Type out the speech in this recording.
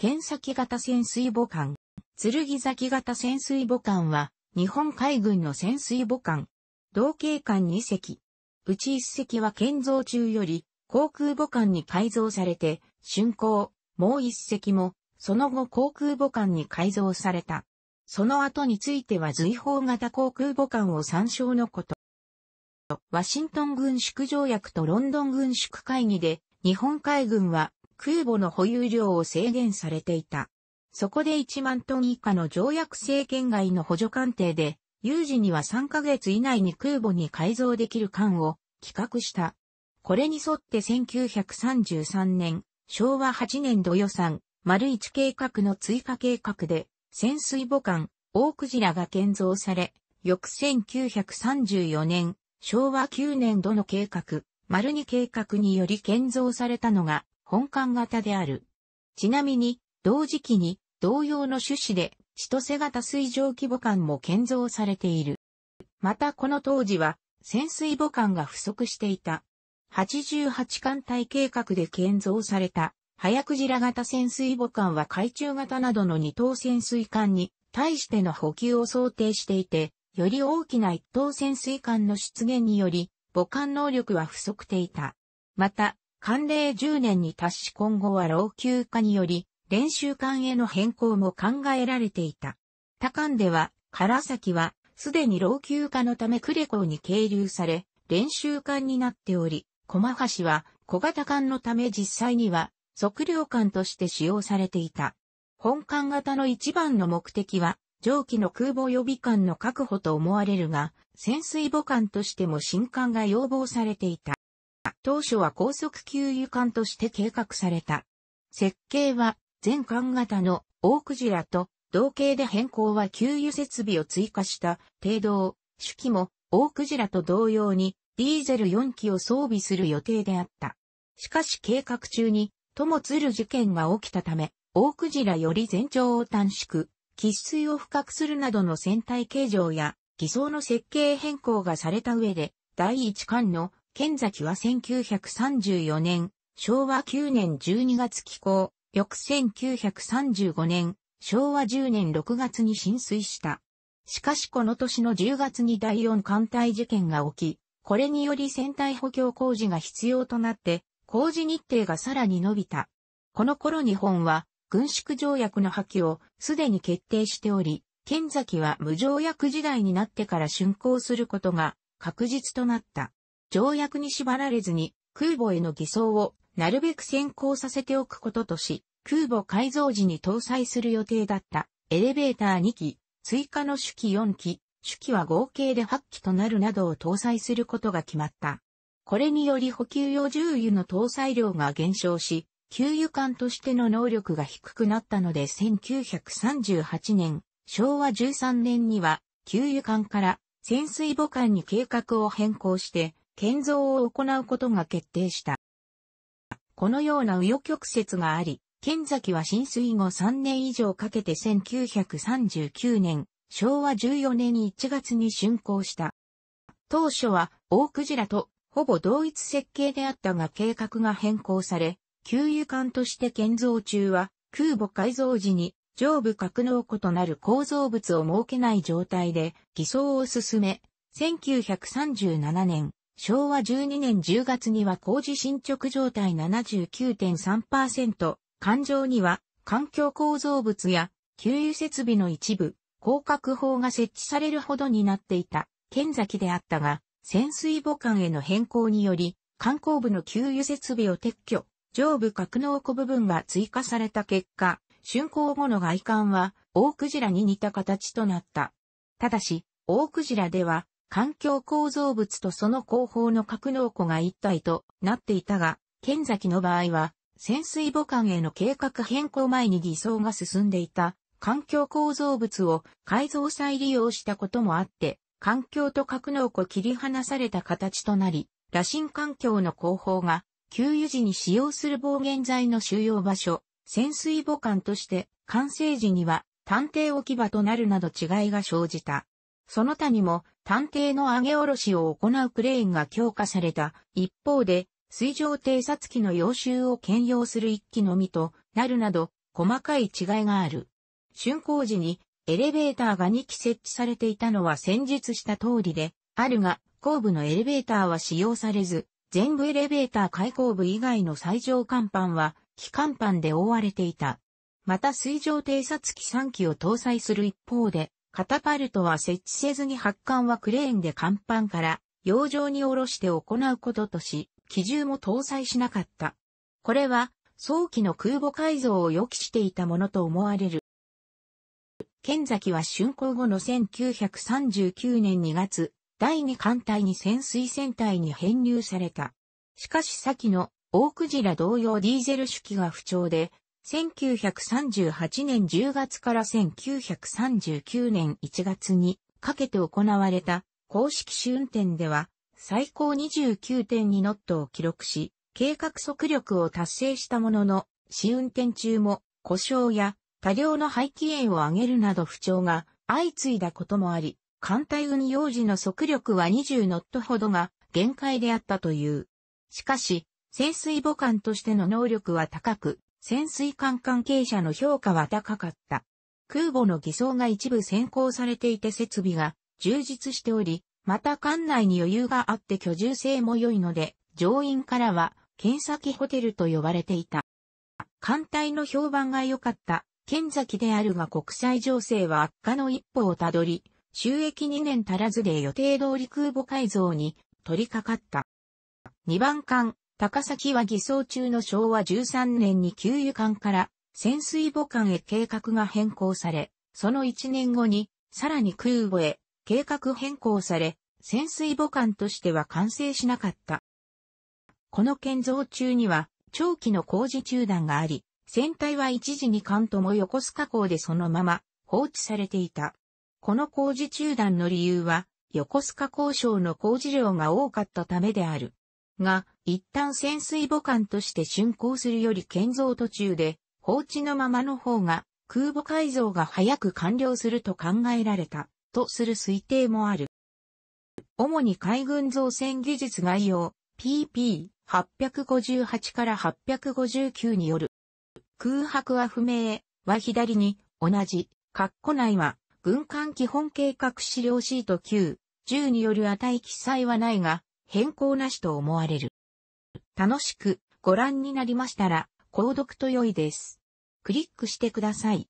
剣先型潜水母艦、剣先型潜水母艦は、日本海軍の潜水母艦、同型艦2隻。うち1隻は建造中より、航空母艦に改造されて、竣工、もう1隻も、その後航空母艦に改造された。その後については随砲型航空母艦を参照のこと。ワシントン軍縮条約とロンドン軍縮会議で、日本海軍は空母の保有量を制限されていた。そこで1万トン以下の条約制限外の補助艦艇で、有事には3ヶ月以内に空母に改造できる艦を企画した。これに沿って1933年、昭和8年度予算、丸一計画の追加計画で、潜水母艦、大クジラが建造され、翌1934年、昭和9年度の計画、丸二計画により建造されたのが、本館型である。ちなみに、同時期に同様の趣旨で千歳型水上規模艦も建造されている。またこの当時は潜水母艦が不足していた。88艦隊計画で建造された、早くじら型潜水母艦は海中型などの二等潜水艦に対しての補給を想定していて、より大きな一等潜水艦の出現により、母艦能力は不足ていた。また、寒冷10年に達し今後は老朽化により、練習館への変更も考えられていた。他館では、唐崎は、すでに老朽化のため呉港に係留され、練習館になっており、駒橋は小型艦のため実際には測量艦として使用されていた。本艦型の一番の目的は、蒸気の空母予備艦の確保と思われるが、潜水母艦としても新艦が要望されていた。当初は高速給油艦として計画された。設計は全艦型の大クジラと同型で変更は給油設備を追加した度を、主機も大クジラと同様にディーゼル4機を装備する予定であった。しかし計画中に、ともつる事件が起きたため、大クジラより全長を短縮、喫水を深くするなどの船体形状や偽装の設計変更がされた上で、第一艦の剣崎は1934年、昭和9年12月寄港、翌1935年、昭和10年6月に浸水した。しかしこの年の10月に第4艦隊事件が起き、これにより船体補強工事が必要となって、工事日程がさらに伸びた。この頃日本は、軍縮条約の破棄をすでに決定しており、剣崎は無条約時代になってから竣工することが確実となった。条約に縛られずに空母への偽装をなるべく先行させておくこととし、空母改造時に搭載する予定だったエレベーター2機、追加の主機4機、主機は合計で8機となるなどを搭載することが決まった。これにより補給用重油の搭載量が減少し、給油艦としての能力が低くなったので1938年、昭和13年には、給油艦から潜水母艦に計画を変更して、建造を行うことが決定した。このような紆余曲折があり、剣崎は浸水後3年以上かけて1939年、昭和14年1月に竣工した。当初は大クジラとほぼ同一設計であったが計画が変更され、給油管として建造中は空母改造時に上部格納庫となる構造物を設けない状態で偽装を進め、1937年昭和12年10月には工事進捗状態79.3%、環状には環境構造物や給油設備の一部、広角砲が設置されるほどになっていた、県崎であったが、潜水母艦への変更により、観光部の給油設備を撤去、上部格納庫部分が追加された結果、竣工後の外観は、大クジラに似た形となった。ただし、大クジラでは、環境構造物とその後方の格納庫が一体となっていたが、剣崎の場合は、潜水母艦への計画変更前に偽装が進んでいた環境構造物を改造再利用したこともあって、環境と格納庫切り離された形となり、羅針環境の後方が、給油時に使用する防原剤の収容場所、潜水母艦として、完成時には、探偵置き場となるなど違いが生じた。その他にも探偵の上げ下ろしを行うクレーンが強化された。一方で、水上偵察機の要襲を兼用する一機のみとなるなど、細かい違いがある。竣工時にエレベーターが2機設置されていたのは先述した通りで、あるが、後部のエレベーターは使用されず、全部エレベーター開口部以外の最上甲板は、機関板で覆われていた。また水上偵察機3機を搭載する一方で、カタパルトは設置せずに発艦はクレーンで甲板から洋上に下ろして行うこととし、機銃も搭載しなかった。これは早期の空母改造を予期していたものと思われる。剣崎は竣工後の1939年2月、第2艦隊に潜水船隊に編入された。しかし先の大クジラ同様ディーゼル手機が不調で、1938年10月から1939年1月にかけて行われた公式試運転では最高29.2ノットを記録し、計画速力を達成したものの、試運転中も故障や多量の排気煙を上げるなど不調が相次いだこともあり、艦隊運用時の速力は20ノットほどが限界であったという。しかし、潜水母艦としての能力は高く、潜水艦関係者の評価は高かった。空母の偽装が一部先行されていて設備が充実しており、また艦内に余裕があって居住性も良いので、乗員からは剣崎ホテルと呼ばれていた。艦隊の評判が良かった剣崎であるが国際情勢は悪化の一歩をたどり、収益2年足らずで予定通り空母改造に取り掛かった。2番艦高崎は偽装中の昭和13年に給油艦から潜水母艦へ計画が変更され、その1年後に、さらに空母へ計画変更され、潜水母艦としては完成しなかった。この建造中には、長期の工事中断があり、船体は一時に艦とも横須賀港でそのまま放置されていた。この工事中断の理由は、横須賀交渉の工事量が多かったためである。が、一旦潜水母艦として竣工するより建造途中で、放置のままの方が、空母改造が早く完了すると考えられた、とする推定もある。主に海軍造船技術概要、PP858 から859による。空白は不明、は左に、同じ、括弧内は、軍艦基本計画資料シート9、10による値記載はないが、変更なしと思われる。楽しくご覧になりましたら、購読と良いです。クリックしてください。